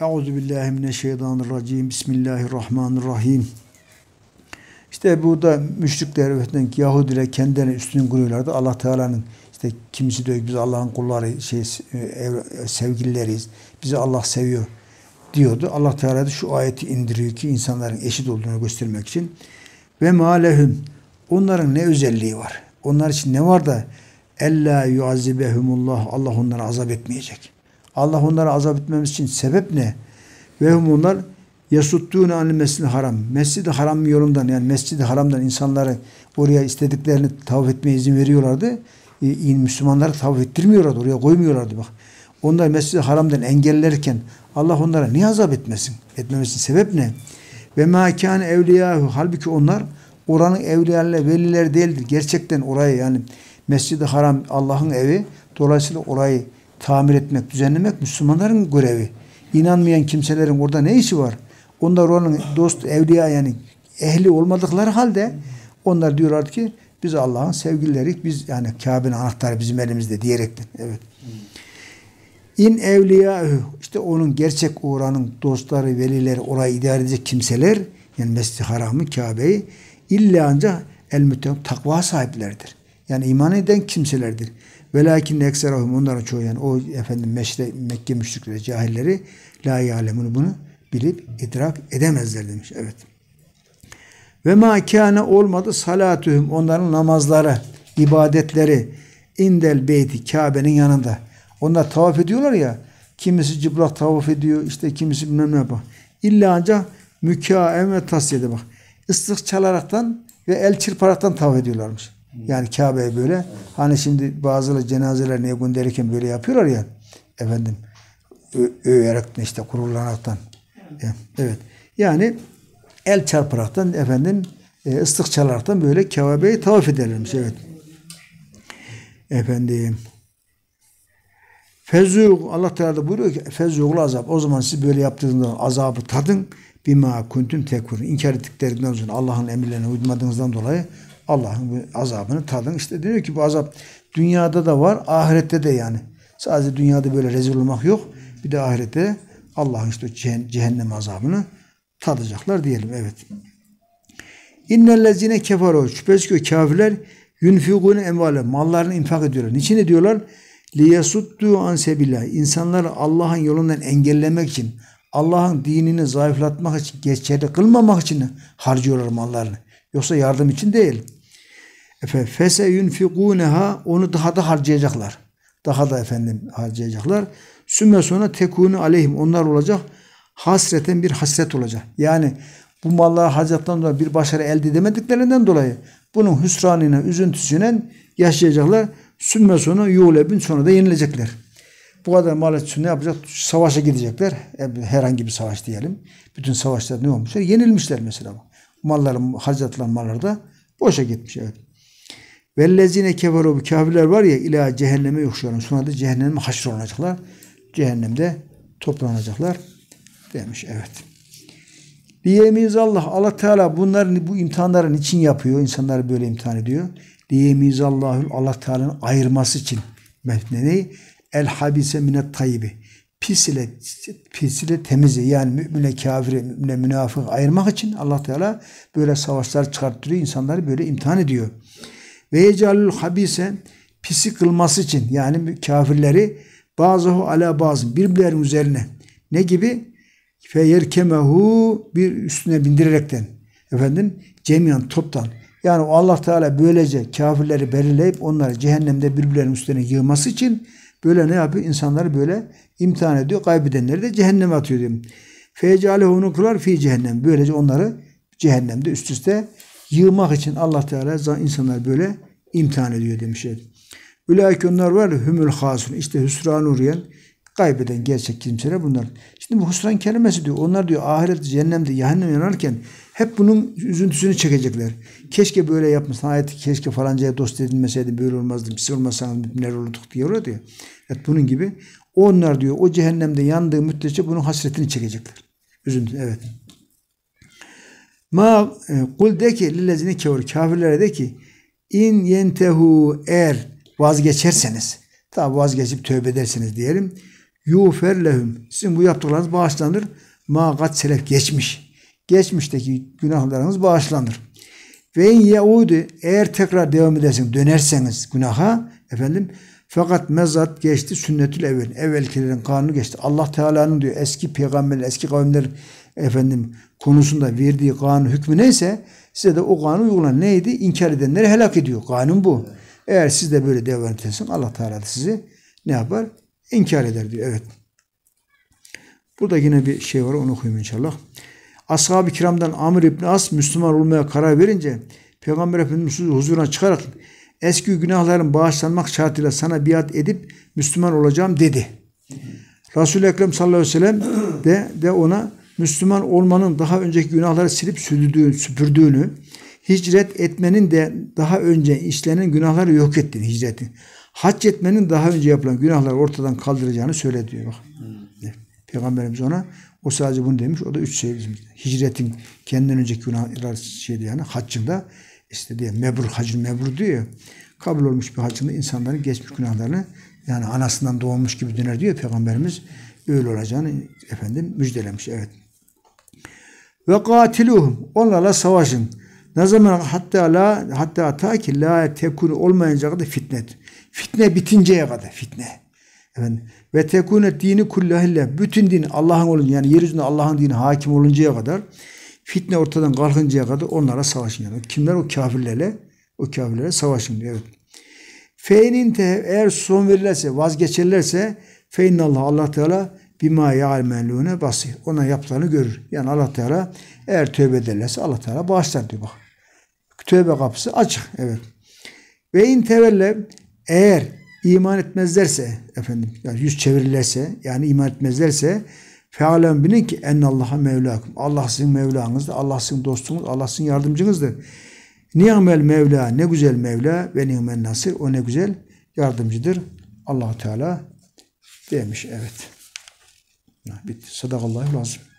Euzu billahi mineşşeytanirracim. Bismillahirrahmanirrahim. İşte burada müşrikler öğretilen Yahudiler kendilerine üstün kuruyorlardı. Allah Teala'nın işte kimisi diyor biz Allah'ın kulları, şey, e, e, sevgilileriyiz. Bizi Allah seviyor diyordu. Allah Teala da şu ayeti indiriyor ki insanların eşit olduğunu göstermek için. Ve malehum onların ne özelliği var? Onlar için ne var da ella yuazibehumullah Allah onları azap etmeyecek. Allah onlara azap etmemiz için sebep ne? Ve onlar yasuttuğun anil mescid haram. Mescid-i haram yolundan yani mescid-i haramdan insanları oraya istediklerini tavaf etmeye izin veriyorlardı. E, Müslümanları tavaf ettirmiyorlardı. Oraya koymuyorlardı bak. Onlar mescid-i haramdan engellerken Allah onlara niye azap etmesin? Etmemesinin sebep ne? Ve mekan evliyahu Halbuki onlar oranın evliyalarıyla veliler değildir. Gerçekten orayı yani Mescid-i Haram Allah'ın evi. Dolayısıyla orayı tamir etmek, düzenlemek Müslümanların görevi. İnanmayan kimselerin orada ne işi var? Onlar onun dost, evliya yani ehli olmadıkları halde onlar diyorlar ki biz Allah'ın sevgilileri, biz yani Kabe'nin anahtarı bizim elimizde diyerekten. Evet. İn evliya işte onun gerçek uğranın dostları, velileri, orayı idare edecek kimseler yani Mescid-i Haram'ı, Kabe'yi illa ancak el takva sahipleridir. Yani iman eden kimselerdir. Velakin ekserahum onların çoğu yani o efendim meşre, Mekke müşrikleri, cahilleri la yalemun bunu bilip idrak edemezler demiş. Evet. Ve ma olmadı salatühüm onların namazları, ibadetleri indel beyti Kabe'nin yanında. Onlar tavaf ediyorlar ya kimisi cıblak tavaf ediyor işte kimisi bilmem ne yapar. İlla ancak mükaem ve tasiyede bak. Islık çalaraktan ve el çırparaktan tavaf ediyorlarmış. Yani Kabe'ye böyle. Hani şimdi bazıları cenazeler niye gönderirken böyle yapıyorlar ya. Efendim öğerekten işte gururlanaktan. Evet. Yani el çarparaktan efendim e, ıslık çalaraktan böyle Kabe'yi tavaf ederlermiş. Evet. Efendim. Fezûk Allah Teala da buyuruyor ki fezûklu azap. O zaman siz böyle yaptığınızda azabı tadın. Bima kuntum tekur. İnkar ettiklerinden sonra Allah'ın emirlerine uymadığınızdan dolayı Allah'ın azabını tadın. İşte diyor ki bu azap dünyada da var, ahirette de yani. Sadece dünyada böyle rezil olmak yok. Bir de ahirette Allah'ın işte cehennem azabını tadacaklar diyelim. Evet. İnnellezine kefaru şüphesiz ki kafirler yunfigune emvale mallarını infak ediyorlar. Niçin ediyorlar? Liyasuddu an sebillah. İnsanları Allah'ın yolundan engellemek için, Allah'ın dinini zayıflatmak için, geçerli kılmamak için harcıyorlar mallarını. Yoksa yardım için değil. Efendim fese yunfikuneha onu daha da harcayacaklar. Daha da efendim harcayacaklar. Sümme sonra tekunu aleyhim onlar olacak. Hasreten bir hasret olacak. Yani bu mallara harcattan dolayı bir başarı elde edemediklerinden dolayı bunun hüsranına, üzüntüsüne yaşayacaklar. Sümme sonra yuğlebün sonra da yenilecekler. Bu kadar mal için ne yapacak? Savaşa gidecekler. E, herhangi bir savaş diyelim. Bütün savaşlar ne olmuşlar? Yenilmişler mesela. Malların, harcatılan mallarda boşa gitmiş. Evet. Vellezine keferu bu kafirler var ya ila cehenneme yokuşlarım. Sonra da cehenneme haşrolunacaklar. Cehennemde toplanacaklar demiş. Evet. Diyemiz Allah. Allah Teala bunların bu imtihanları için yapıyor? İnsanları böyle imtihan ediyor. Diyemiz Allah'ın Allah Teala'nın ayırması için. Neyi? El habise minet tayyibi. Pis ile, pis ile temizi yani mümine kafiri, mümine münafık ayırmak için Allah Teala böyle savaşlar çıkarttırıyor. insanları böyle imtihan ediyor. Ve yecalül habise pisi kılması için yani kafirleri bazıhu ala bazı birbirlerinin üzerine ne gibi? Feyerkemehu bir üstüne bindirerekten efendim cemiyan toptan yani Allah Teala böylece kafirleri belirleyip onları cehennemde birbirlerinin üstüne yığması için böyle ne yapıyor? İnsanları böyle imtihan ediyor. Kaybedenleri de cehenneme atıyor diyorum. Fecale onu kılar fi cehennem. Böylece onları cehennemde üst üste yığmak için Allah Teala insanlar böyle imtihan ediyor demişler. Ülaike onlar var ya hümül hasun. İşte hüsran uğrayan kaybeden gerçek kimseler bunlar. Şimdi bu hüsran kelimesi diyor. Onlar diyor ahiret cehennemde cehennem yanarken hep bunun üzüntüsünü çekecekler. Keşke böyle yapmasan ayet keşke falancaya dost edilmeseydi böyle olmazdı. Biz olmasanız neler olurduk diyor orada diyor. Evet bunun gibi. Onlar diyor o cehennemde yandığı müddetçe bunun hasretini çekecekler. Üzüntü evet. Ma e, kul de ki lillezine kafirlere de ki in yentehu eğer vazgeçerseniz tabi vazgeçip tövbe edersiniz diyelim yufer lehum sizin bu yaptıklarınız bağışlanır mağat selef geçmiş geçmişteki günahlarınız bağışlanır ve in yeudu eğer tekrar devam edersiniz, dönerseniz günaha efendim fakat mezat geçti sünnetül evvel. Evvelkilerin kanunu geçti. Allah Teala'nın diyor eski peygamberler, eski kavimler efendim konusunda verdiği kanun hükmü neyse size de o kanun uygulan neydi? İnkar edenleri helak ediyor. Kanun bu. Eğer siz de böyle devam ederseniz Allah Teala sizi ne yapar? İnkar eder diyor. Evet. Burada yine bir şey var onu okuyayım inşallah. Ashab-ı kiramdan Amr İbni As Müslüman olmaya karar verince Peygamber Efendimiz huzuruna çıkarak eski günahların bağışlanmak şartıyla sana biat edip Müslüman olacağım dedi. Resul-i Ekrem sallallahu aleyhi ve sellem de, de ona Müslüman olmanın daha önceki günahları silip süpürdüğünü, hicret etmenin de daha önce işlenen günahları yok ettiğini hicretin. Hac etmenin daha önce yapılan günahları ortadan kaldıracağını söyledi. diyor. Bak. Peygamberimiz ona o sadece bunu demiş. O da üç şey bizim hicretin kendinden önceki günahlar şeydi yani haccında işte diye mebrur hacın mebrur diyor kabul olmuş bir hacında insanların geçmiş günahlarını yani anasından doğmuş gibi döner diyor Peygamberimiz öyle olacağını efendim müjdelemiş evet. Ve katiluhum onlarla savaşın. Ne zaman hatta la hatta ta ki la tekunu olmayınca kadar fitnet. Fitne bitinceye kadar fitne. Efendim, ve tekune dini kullahille bütün din Allah'ın olunca yani yeryüzünde Allah'ın dini hakim oluncaya kadar Fitne ortadan kalkıncaya kadar onlara savaşın. Yani kimler o kafirlerle? O kafirlere savaşın diyor. Evet. Fe'nin eğer son verilirse vazgeçerlerse feinnallah Allah Teala bima ya'melune basir. Ona yaptığını görür. Yani Allah Teala eğer tövbe ederlerse Allah Teala bağışlar diyor bak. Tövbe kapısı açık. Evet. Ve in tevelle eğer iman etmezlerse efendim yani yüz çevirirlerse yani iman etmezlerse Fealen bilin ki en ennallaha mevlakum. Allah sizin mevlanızdır. Allah sizin dostunuz. Allah sizin yardımcınızdır. Ni'mel mevla ne güzel mevla ve ni'men nasir o ne güzel yardımcıdır. allah Teala demiş evet. Bitti. Sadakallahu lazım.